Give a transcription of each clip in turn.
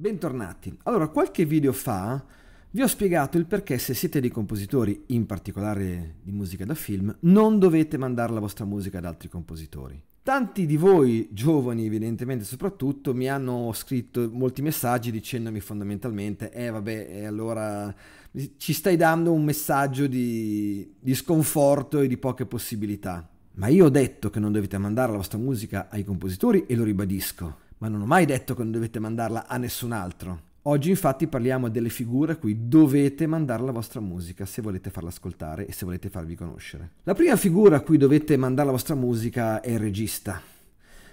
Bentornati. Allora, qualche video fa vi ho spiegato il perché se siete dei compositori, in particolare di musica da film, non dovete mandare la vostra musica ad altri compositori. Tanti di voi, giovani evidentemente soprattutto, mi hanno scritto molti messaggi dicendomi fondamentalmente, eh vabbè, eh, allora ci stai dando un messaggio di, di sconforto e di poche possibilità. Ma io ho detto che non dovete mandare la vostra musica ai compositori e lo ribadisco ma non ho mai detto che non dovete mandarla a nessun altro. Oggi infatti parliamo delle figure a cui dovete mandare la vostra musica se volete farla ascoltare e se volete farvi conoscere. La prima figura a cui dovete mandare la vostra musica è il regista.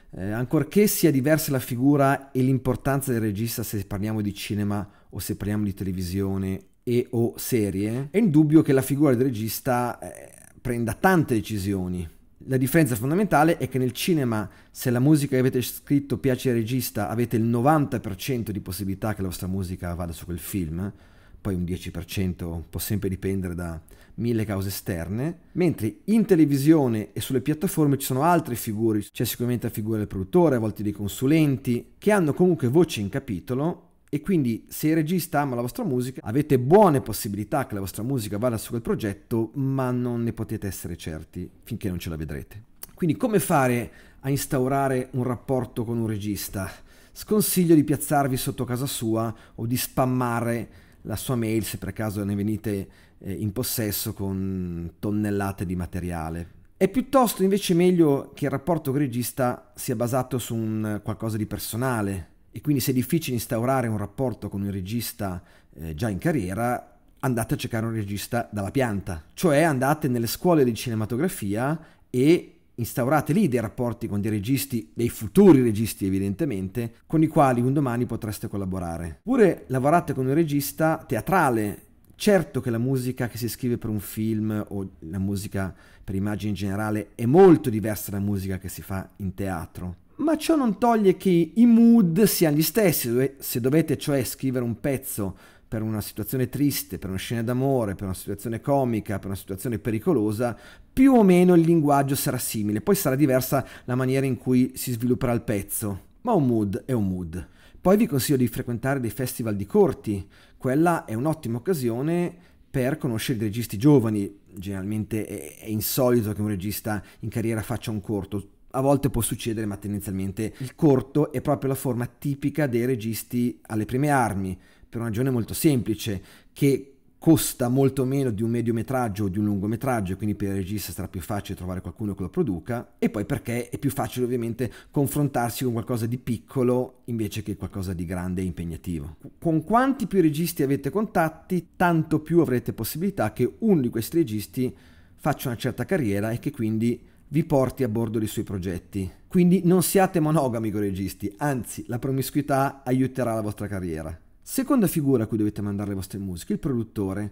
Eh, ancorché sia diversa la figura e l'importanza del regista se parliamo di cinema o se parliamo di televisione e o serie, è indubbio che la figura del regista eh, prenda tante decisioni la differenza fondamentale è che nel cinema, se la musica che avete scritto piace al regista, avete il 90% di possibilità che la vostra musica vada su quel film, poi un 10% può sempre dipendere da mille cause esterne, mentre in televisione e sulle piattaforme ci sono altre figure, c'è sicuramente la figura del produttore, a volte dei consulenti, che hanno comunque voce in capitolo e quindi se il regista ama la vostra musica avete buone possibilità che la vostra musica vada su quel progetto ma non ne potete essere certi finché non ce la vedrete. Quindi come fare a instaurare un rapporto con un regista? Sconsiglio di piazzarvi sotto casa sua o di spammare la sua mail se per caso ne venite eh, in possesso con tonnellate di materiale. È piuttosto invece meglio che il rapporto con il regista sia basato su un qualcosa di personale, e quindi se è difficile instaurare un rapporto con un regista eh, già in carriera, andate a cercare un regista dalla pianta, cioè andate nelle scuole di cinematografia e instaurate lì dei rapporti con dei registi, dei futuri registi evidentemente, con i quali un domani potreste collaborare. Oppure lavorate con un regista teatrale, certo che la musica che si scrive per un film o la musica per immagini in generale è molto diversa dalla musica che si fa in teatro ma ciò non toglie che i mood siano gli stessi, se dovete cioè scrivere un pezzo per una situazione triste, per una scena d'amore, per una situazione comica, per una situazione pericolosa, più o meno il linguaggio sarà simile, poi sarà diversa la maniera in cui si svilupperà il pezzo, ma un mood è un mood. Poi vi consiglio di frequentare dei festival di corti, quella è un'ottima occasione per conoscere dei registi giovani, generalmente è insolito che un regista in carriera faccia un corto, a volte può succedere, ma tendenzialmente il corto è proprio la forma tipica dei registi alle prime armi, per una ragione molto semplice, che costa molto meno di un mediometraggio o di un lungometraggio, quindi per il regista sarà più facile trovare qualcuno che lo produca, e poi perché è più facile ovviamente confrontarsi con qualcosa di piccolo invece che qualcosa di grande e impegnativo. Con quanti più registi avete contatti, tanto più avrete possibilità che uno di questi registi faccia una certa carriera e che quindi vi porti a bordo dei suoi progetti. Quindi non siate monogami con i registi, anzi la promiscuità aiuterà la vostra carriera. Seconda figura a cui dovete mandare le vostre musiche, il produttore.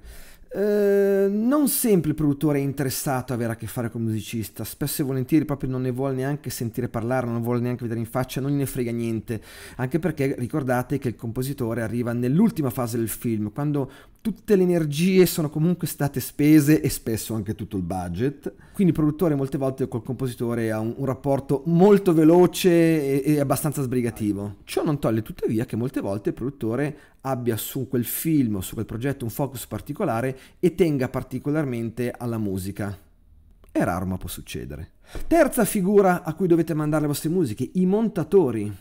Ehm, non sempre il produttore è interessato ad avere a che fare con il musicista, spesso e volentieri proprio non ne vuole neanche sentire parlare, non vuole neanche vedere in faccia, non ne frega niente, anche perché ricordate che il compositore arriva nell'ultima fase del film, quando tutte le energie sono comunque state spese e spesso anche tutto il budget, quindi il produttore molte volte col compositore ha un, un rapporto molto veloce e, e abbastanza sbrigativo. Ciò non toglie tuttavia che molte volte il produttore abbia su quel film o su quel progetto un focus particolare e tenga particolarmente alla musica. È raro ma può succedere. Terza figura a cui dovete mandare le vostre musiche, i montatori.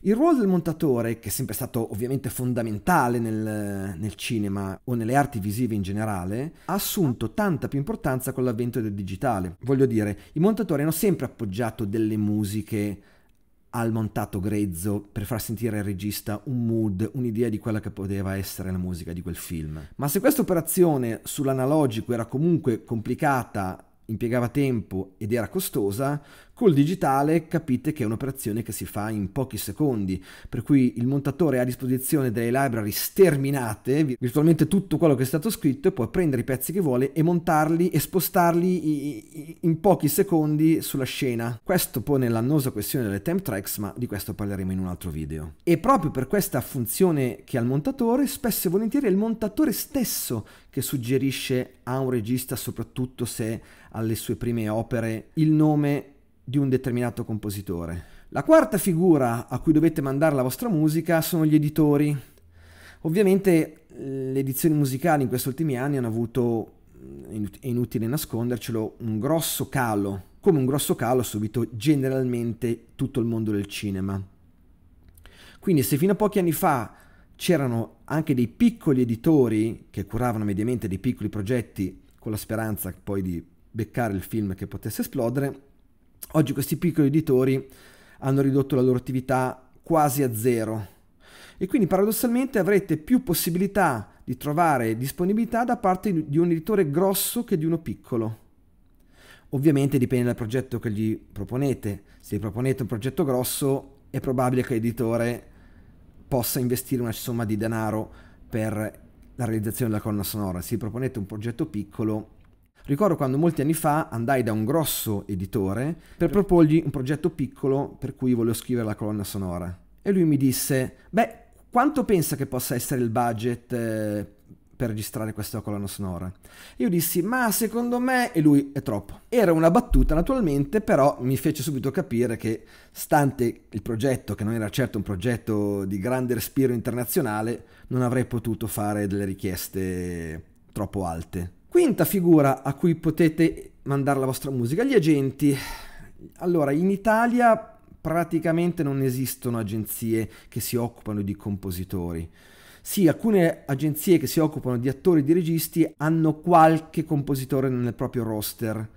Il ruolo del montatore, che è sempre stato ovviamente fondamentale nel, nel, cinema o nelle arti visive in generale, ha assunto tanta più importanza con l'avvento del digitale. Voglio dire, i montatori hanno sempre appoggiato delle musiche al montato grezzo per far sentire al regista un mood, un'idea di quella che poteva essere la musica di quel film. Ma se questa operazione sull'analogico era comunque complicata, impiegava tempo ed era costosa, Col digitale capite che è un'operazione che si fa in pochi secondi, per cui il montatore ha a disposizione delle library sterminate, virtualmente tutto quello che è stato scritto, e può prendere i pezzi che vuole e montarli e spostarli in pochi secondi sulla scena. Questo pone l'annosa questione delle temp tracks, ma di questo parleremo in un altro video. E proprio per questa funzione che ha il montatore, spesso e volentieri è il montatore stesso che suggerisce a un regista, soprattutto se alle sue prime opere, il nome di un determinato compositore. La quarta figura a cui dovete mandare la vostra musica sono gli editori. Ovviamente le edizioni musicali in questi ultimi anni hanno avuto, è inutile nascondercelo, un grosso calo, come un grosso calo ha subito generalmente tutto il mondo del cinema. Quindi se fino a pochi anni fa c'erano anche dei piccoli editori che curavano mediamente dei piccoli progetti con la speranza poi di beccare il film che potesse esplodere, Oggi questi piccoli editori hanno ridotto la loro attività quasi a zero e quindi paradossalmente avrete più possibilità di trovare disponibilità da parte di un editore grosso che di uno piccolo. Ovviamente dipende dal progetto che gli proponete. Se gli proponete un progetto grosso, è probabile che l'editore possa investire una somma di denaro per la realizzazione della colonna sonora. Se gli proponete un progetto piccolo, Ricordo quando molti anni fa andai da un grosso editore per proporgli un progetto piccolo per cui volevo scrivere la colonna sonora. E lui mi disse, beh, quanto pensa che possa essere il budget eh, per registrare questa colonna sonora? Io dissi, ma secondo me, e lui è troppo. Era una battuta naturalmente, però mi fece subito capire che, stante il progetto, che non era certo un progetto di grande respiro internazionale, non avrei potuto fare delle richieste troppo alte. Quinta figura a cui potete mandare la vostra musica, gli agenti. Allora, in Italia praticamente non esistono agenzie che si occupano di compositori. Sì, alcune agenzie che si occupano di attori e di registi hanno qualche compositore nel proprio roster,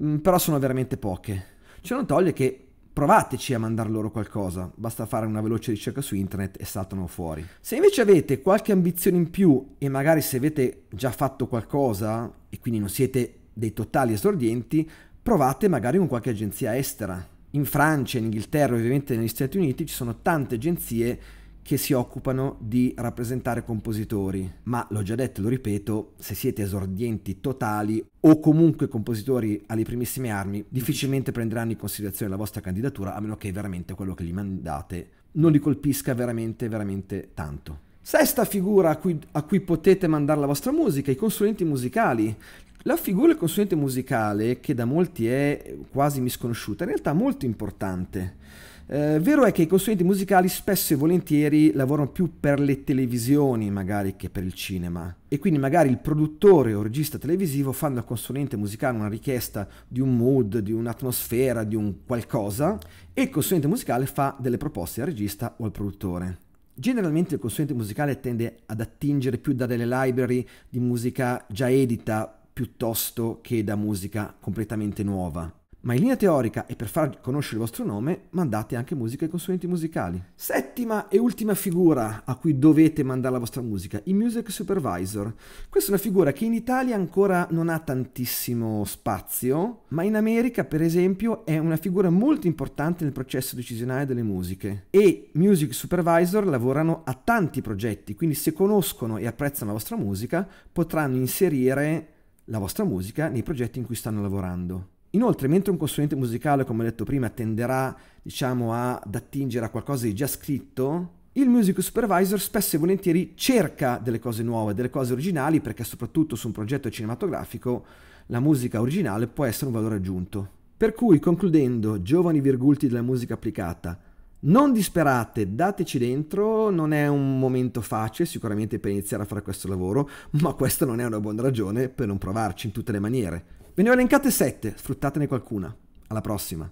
mm, però sono veramente poche. Ciò non toglie che provateci a mandar loro qualcosa, basta fare una veloce ricerca su internet e saltano fuori. Se invece avete qualche ambizione in più e magari se avete già fatto qualcosa e quindi non siete dei totali esordienti, provate magari con qualche agenzia estera. In Francia, in Inghilterra, ovviamente negli Stati Uniti ci sono tante agenzie che si occupano di rappresentare compositori, ma l'ho già detto, e lo ripeto, se siete esordienti totali o comunque compositori alle primissime armi, difficilmente prenderanno in considerazione la vostra candidatura, a meno che veramente quello che gli mandate non li colpisca veramente, veramente tanto. Sesta figura a cui, a cui potete mandare la vostra musica, i consulenti musicali. La figura del consulente musicale, che da molti è quasi misconosciuta, in realtà è molto importante eh, vero è che i consulenti musicali spesso e volentieri lavorano più per le televisioni magari che per il cinema e quindi magari il produttore o il regista televisivo fanno al consulente musicale una richiesta di un mood, di un'atmosfera, di un qualcosa e il consulente musicale fa delle proposte al regista o al produttore. Generalmente il consulente musicale tende ad attingere più da delle library di musica già edita piuttosto che da musica completamente nuova. Ma in linea teorica e per far conoscere il vostro nome, mandate anche musica ai consulenti musicali. Settima e ultima figura a cui dovete mandare la vostra musica, il Music Supervisor. Questa è una figura che in Italia ancora non ha tantissimo spazio, ma in America, per esempio, è una figura molto importante nel processo decisionale delle musiche. E Music Supervisor lavorano a tanti progetti, quindi se conoscono e apprezzano la vostra musica, potranno inserire la vostra musica nei progetti in cui stanno lavorando. Inoltre, mentre un consulente musicale, come ho detto prima, tenderà diciamo, ad attingere a qualcosa di già scritto, il music supervisor spesso e volentieri cerca delle cose nuove, delle cose originali, perché soprattutto su un progetto cinematografico la musica originale può essere un valore aggiunto. Per cui, concludendo, giovani virgulti della musica applicata, non disperate, dateci dentro, non è un momento facile sicuramente per iniziare a fare questo lavoro, ma questa non è una buona ragione per non provarci in tutte le maniere. Ve ne ho elencate 7, sfruttatene qualcuna. Alla prossima.